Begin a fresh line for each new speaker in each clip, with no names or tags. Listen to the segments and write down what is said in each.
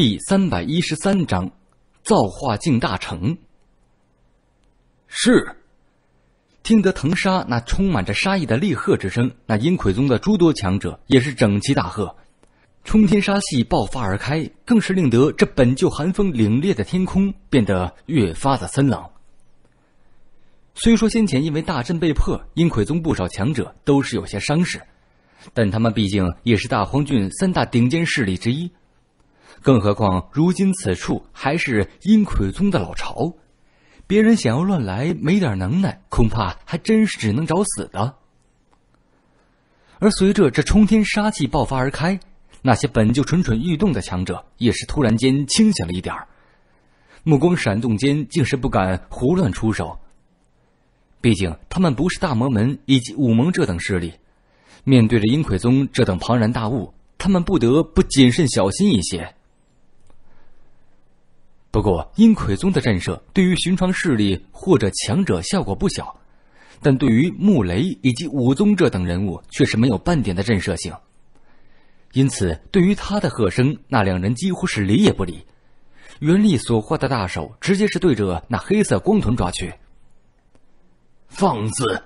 第三百一十三章，造化境大成。是，听得藤沙那充满着杀意的厉喝之声，那阴魁宗的诸多强者也是整齐大喝，冲天杀气爆发而开，更是令得这本就寒风凛冽的天空变得越发的森冷。虽说先前因为大阵被破，阴魁宗不少强者都是有些伤势，但他们毕竟也是大荒郡三大顶尖势力之一。更何况，如今此处还是阴魁宗的老巢，别人想要乱来，没点能耐，恐怕还真是只能找死的。而随着这冲天杀气爆发而开，那些本就蠢蠢欲动的强者，也是突然间清醒了一点儿，目光闪动间，竟是不敢胡乱出手。毕竟他们不是大魔门以及武盟这等势力，面对着阴魁宗这等庞然大物，他们不得不谨慎小心一些。不过，阴魁宗的震慑对于寻常势力或者强者效果不小，但对于穆雷以及武宗这等人物却是没有半点的震慑性。因此，对于他的喝声，那两人几乎是理也不理。袁立所画的大手直接是对着那黑色光团抓去。放肆！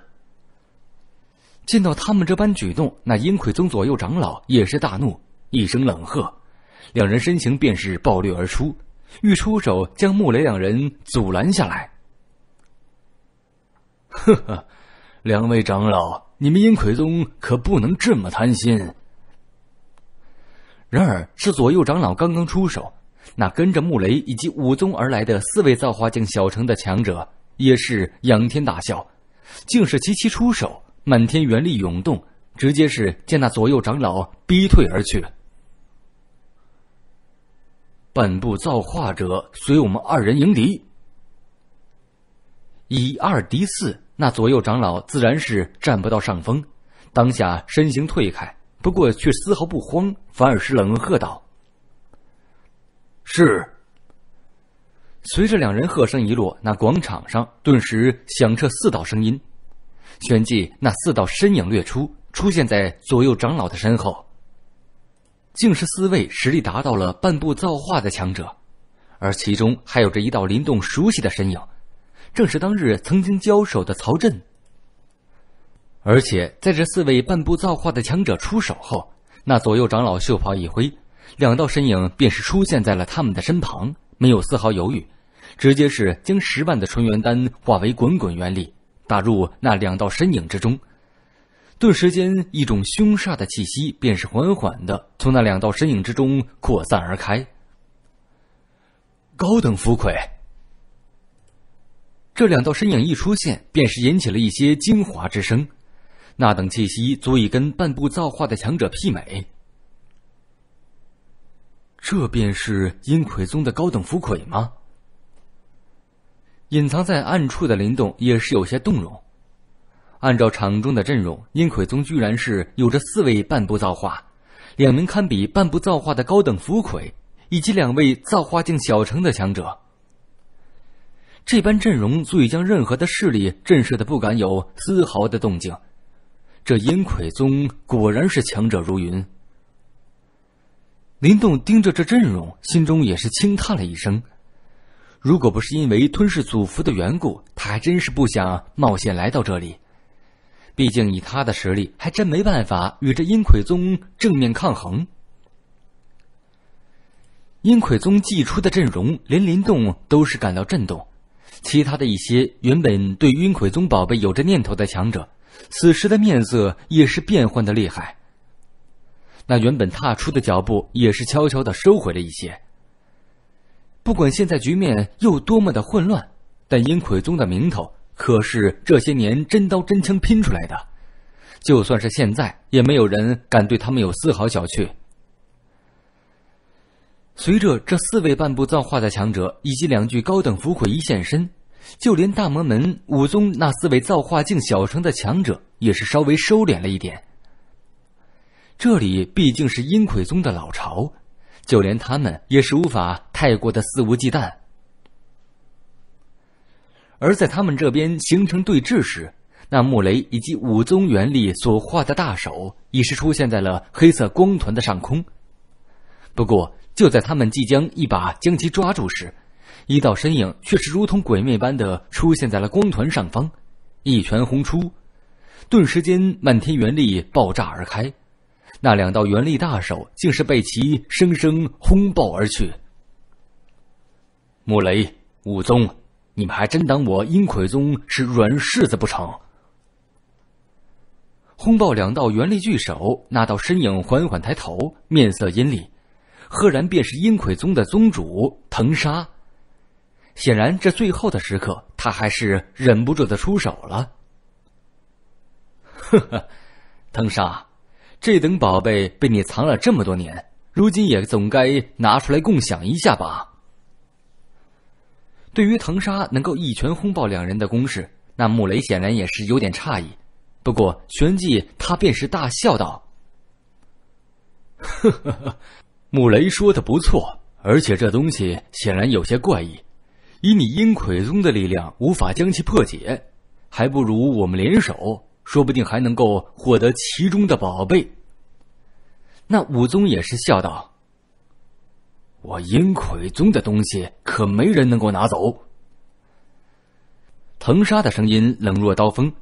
见到他们这般举动，那阴魁宗左右长老也是大怒，一声冷喝，两人身形便是暴掠而出。欲出手将穆雷两人阻拦下来。呵呵，两位长老，你们阴魁宗可不能这么贪心。然而，是左右长老刚刚出手，那跟着穆雷以及武宗而来的四位造化境小城的强者，也是仰天大笑，竟是齐齐出手，满天元力涌动，直接是将那左右长老逼退而去。半步造化者随我们二人迎敌，以二敌四，那左右长老自然是占不到上风，当下身形退开，不过却丝毫不慌，反而是冷喝道：“是。”随着两人喝声一落，那广场上顿时响彻四道声音，旋即那四道身影掠出，出现在左右长老的身后。竟是四位实力达到了半步造化的强者，而其中还有着一道林动熟悉的身影，正是当日曾经交手的曹振。而且在这四位半步造化的强者出手后，那左右长老袖袍一挥，两道身影便是出现在了他们的身旁，没有丝毫犹豫，直接是将十万的纯元丹化为滚滚元力，打入那两道身影之中。顿时间，一种凶煞的气息便是缓缓的从那两道身影之中扩散而开。高等浮傀，这两道身影一出现，便是引起了一些惊哗之声。那等气息足以跟半步造化的强者媲美。这便是阴魁宗的高等浮傀吗？隐藏在暗处的林动也是有些动容。按照场中的阵容，阴魁宗居然是有着四位半步造化，两名堪比半步造化的高等浮魁，以及两位造化境小城的强者。这般阵容足以将任何的势力震慑的不敢有丝毫的动静。这阴魁宗果然是强者如云。林动盯着这阵容，心中也是轻叹了一声。如果不是因为吞噬祖符的缘故，他还真是不想冒险来到这里。毕竟以他的实力，还真没办法与这阴魁宗正面抗衡。阴魁宗祭出的阵容，连林动都是感到震动。其他的一些原本对阴魁宗宝贝有着念头的强者，此时的面色也是变幻的厉害。那原本踏出的脚步，也是悄悄的收回了一些。不管现在局面又多么的混乱，但阴魁宗的名头。可是这些年真刀真枪拼出来的，就算是现在，也没有人敢对他们有丝毫小觑。随着这四位半步造化的强者以及两具高等符魁一现身，就连大魔门武宗那四位造化境小城的强者也是稍微收敛了一点。这里毕竟是阴魁宗的老巢，就连他们也是无法太过的肆无忌惮。而在他们这边形成对峙时，那穆雷以及武宗元力所化的大手已是出现在了黑色光团的上空。不过，就在他们即将一把将其抓住时，一道身影却是如同鬼魅般的出现在了光团上方，一拳轰出，顿时间漫天元力爆炸而开，那两道元力大手竟是被其生生轰爆而去。穆雷，武宗。你们还真当我阴魁宗是软柿子不成？轰爆两道元力巨手，那道身影缓缓抬头，面色阴厉，赫然便是阴魁宗的宗主藤沙。显然，这最后的时刻，他还是忍不住的出手了。呵 呵，藤沙，这等宝贝被你藏了这么多年，如今也总该拿出来共享一下吧。对于藤沙能够一拳轰爆两人的攻势，那穆雷显然也是有点诧异，不过旋即他便是大笑道：“穆雷说的不错，而且这东西显然有些怪异，以你阴魁宗的力量无法将其破解，还不如我们联手，说不定还能够获得其中的宝贝。”那武宗也是笑道。我阴魁宗的东西可没人能够拿走。藤沙的声音冷若刀锋，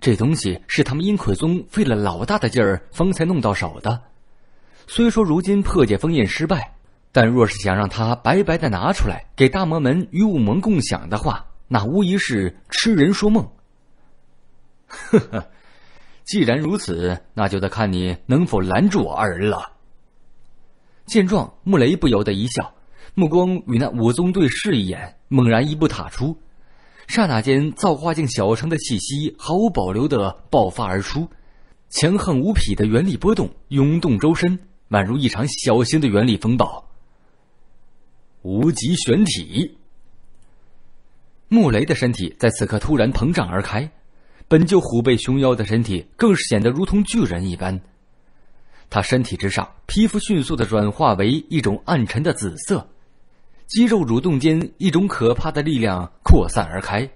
这东西是他们阴魁宗费了老大的劲儿方才弄到手的。虽说如今破解封印失败，但若是想让他白白的拿出来给大魔门与武盟共享的话，那无疑是痴人说梦。呵呵，既然如此，那就得看你能否拦住我二人了。见状，穆雷不由得一笑，目光与那武宗对视一眼，猛然一步踏出，刹那间，造化境小城的气息毫无保留的爆发而出，强横无匹的原力波动涌动周身，宛如一场小型的原力风暴。无极玄体，穆雷的身体在此刻突然膨胀而开，本就虎背熊腰的身体更是显得如同巨人一般。他身体之上皮肤迅速的转化为一种暗沉的紫色，肌肉蠕动间，一种可怕的力量扩散而开。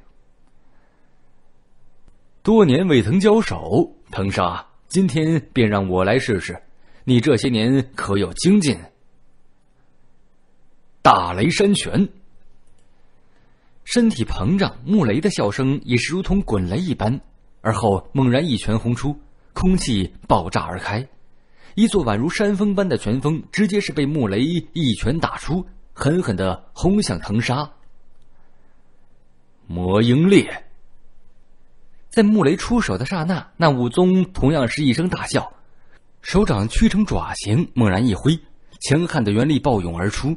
多年未曾交手，藤少，今天便让我来试试，你这些年可有精进？打雷山拳，身体膨胀，穆雷的笑声也是如同滚雷一般，而后猛然一拳轰出，空气爆炸而开。一座宛如山峰般的拳峰，直接是被穆雷一拳打出，狠狠的轰向藤沙。魔鹰裂，在穆雷出手的刹那，那武宗同样是一声大笑，手掌屈成爪形，猛然一挥，强悍的元力暴涌而出，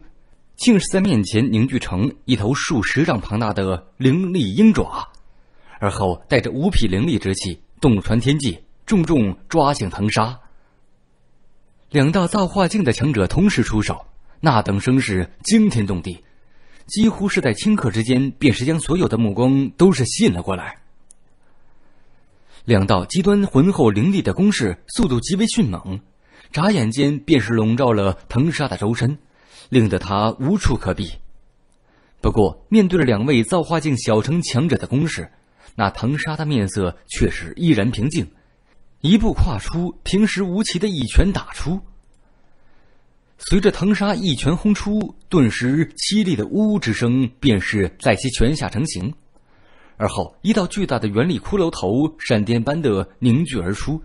竟是在面前凝聚成一头数十丈庞大的灵力鹰爪，而后带着无匹灵力之气洞穿天际，重重抓向藤沙。两道造化境的强者同时出手，那等声势惊天动地，几乎是在顷刻之间，便是将所有的目光都是吸引了过来。两道极端浑厚凌厉的攻势，速度极为迅猛，眨眼间便是笼罩了藤沙的周身，令得他无处可避。不过，面对着两位造化境小城强者的攻势，那藤沙的面色却是依然平静。一步跨出，平时无奇的一拳打出。随着藤沙一拳轰出，顿时凄厉的“呜”呜之声便是在其拳下成型。而后，一道巨大的原力骷髅头闪电般的凝聚而出，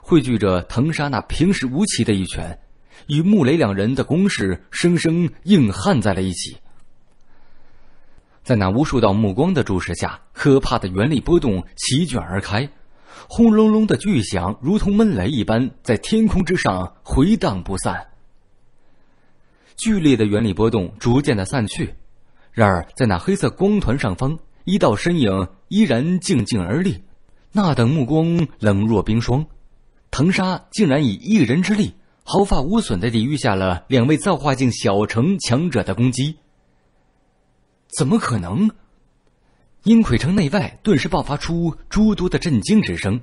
汇聚着藤沙那平时无奇的一拳，与穆雷两人的攻势生生硬焊在了一起。在那无数道目光的注视下，可怕的原力波动席卷而开。轰隆隆的巨响，如同闷雷一般，在天空之上回荡不散。剧烈的原力波动逐渐的散去，然而在那黑色光团上方，一道身影依然静静而立，那等目光冷若冰霜。藤沙竟然以一人之力，毫发无损的抵御下了两位造化境小城强者的攻击，怎么可能？阴魁城内外顿时爆发出诸多的震惊之声，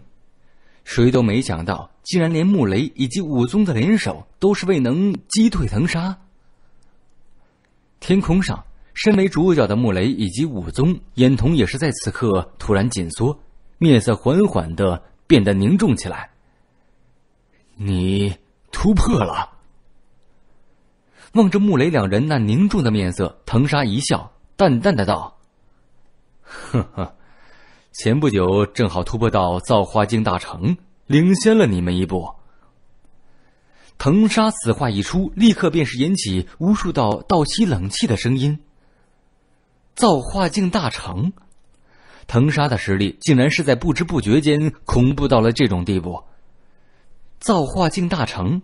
谁都没想到，竟然连穆雷以及武宗的联手都是未能击退藤沙。天空上身为主角的穆雷以及武宗眼瞳也是在此刻突然紧缩，面色缓缓的变得凝重起来。你突破了。望着穆雷两人那凝重的面色，藤沙一笑，淡淡的道。呵呵，前不久正好突破到造化境大成，领先了你们一步。藤沙此话一出，立刻便是引起无数道倒吸冷气的声音。造化境大成，藤沙的实力竟然是在不知不觉间恐怖到了这种地步。造化境大成，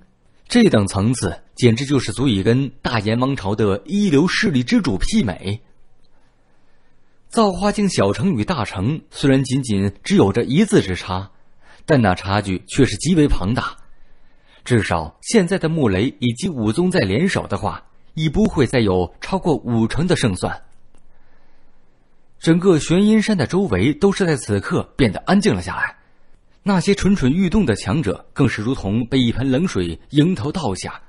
这等层次，简直就是足以跟大炎王朝的一流势力之主媲美。造化境小成与大成虽然仅仅只有着一字之差，但那差距却是极为庞大。至少现在的穆雷以及武宗在联手的话，已不会再有超过五成的胜算。整个玄阴山的周围都是在此刻变得安静了下来，那些蠢蠢欲动的强者更是如同被一盆冷水迎头倒下，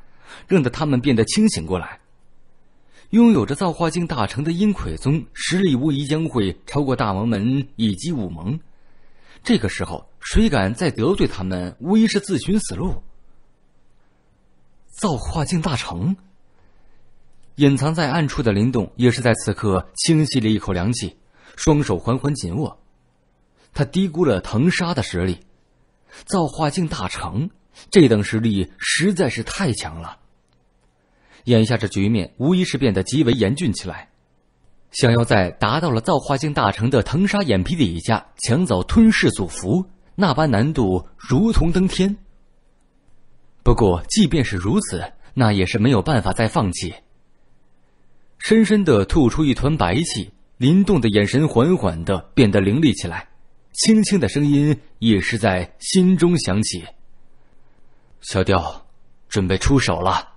让得他们变得清醒过来。拥有着造化境大成的阴魁宗，实力无疑将会超过大王门以及武盟。这个时候，谁敢再得罪他们，无疑是自寻死路。造化境大成，隐藏在暗处的林动也是在此刻清晰了一口凉气，双手缓缓紧握。他低估了藤沙的实力，造化境大成，这等实力实在是太强了。眼下这局面无疑是变得极为严峻起来，想要在达到了造化境大成的腾沙眼皮底下抢走吞噬祖符，那般难度如同登天。不过，即便是如此，那也是没有办法再放弃。深深的吐出一团白气，林动的眼神缓缓的变得凌厉起来，轻轻的声音也是在心中响起：“小雕，准备出手了。”